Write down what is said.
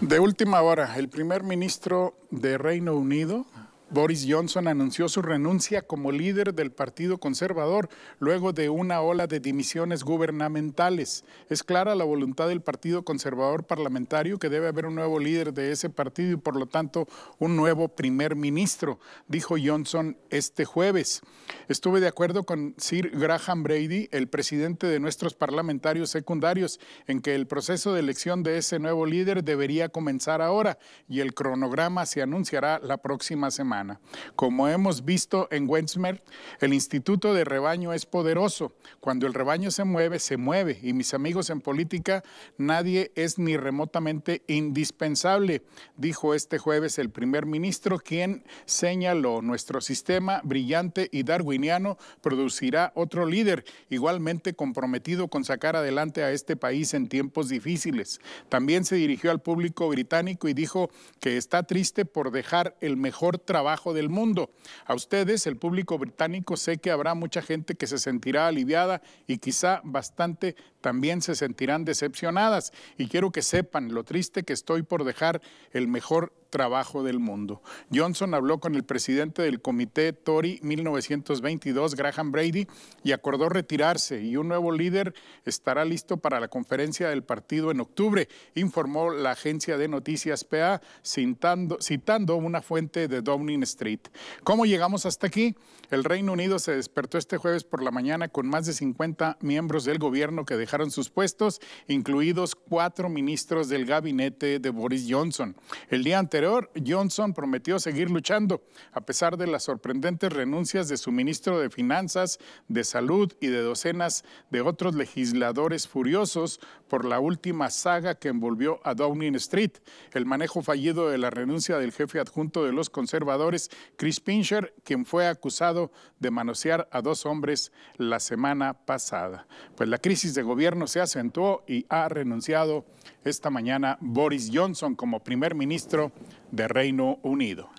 De última hora, el primer ministro de Reino Unido, Boris Johnson anunció su renuncia como líder del Partido Conservador luego de una ola de dimisiones gubernamentales. Es clara la voluntad del Partido Conservador Parlamentario que debe haber un nuevo líder de ese partido y por lo tanto un nuevo primer ministro, dijo Johnson este jueves. Estuve de acuerdo con Sir Graham Brady, el presidente de nuestros parlamentarios secundarios, en que el proceso de elección de ese nuevo líder debería comenzar ahora y el cronograma se anunciará la próxima semana. Como hemos visto en Wensmer, el instituto de rebaño es poderoso. Cuando el rebaño se mueve, se mueve. Y mis amigos en política, nadie es ni remotamente indispensable, dijo este jueves el primer ministro, quien señaló, nuestro sistema brillante y darwiniano producirá otro líder igualmente comprometido con sacar adelante a este país en tiempos difíciles. También se dirigió al público británico y dijo que está triste por dejar el mejor trabajo del mundo. A ustedes, el público británico, sé que habrá mucha gente que se sentirá aliviada y quizá bastante también se sentirán decepcionadas y quiero que sepan lo triste que estoy por dejar el mejor trabajo del mundo. Johnson habló con el presidente del Comité Tory 1922, Graham Brady, y acordó retirarse y un nuevo líder estará listo para la conferencia del partido en octubre, informó la agencia de noticias PA citando, citando una fuente de Downing Street. ¿Cómo llegamos hasta aquí? El Reino Unido se despertó este jueves por la mañana con más de 50 miembros del gobierno que dejaron sus puestos, incluidos cuatro ministros del gabinete de Boris Johnson. El día anterior, Johnson prometió seguir luchando, a pesar de las sorprendentes renuncias de su ministro de Finanzas, de Salud y de docenas de otros legisladores furiosos por la última saga que envolvió a Downing Street. El manejo fallido de la renuncia del jefe adjunto de los conservadores, Chris Pincher, quien fue acusado de manosear a dos hombres la semana pasada. Pues la crisis de gobierno el gobierno se acentuó y ha renunciado esta mañana Boris Johnson como primer ministro de Reino Unido.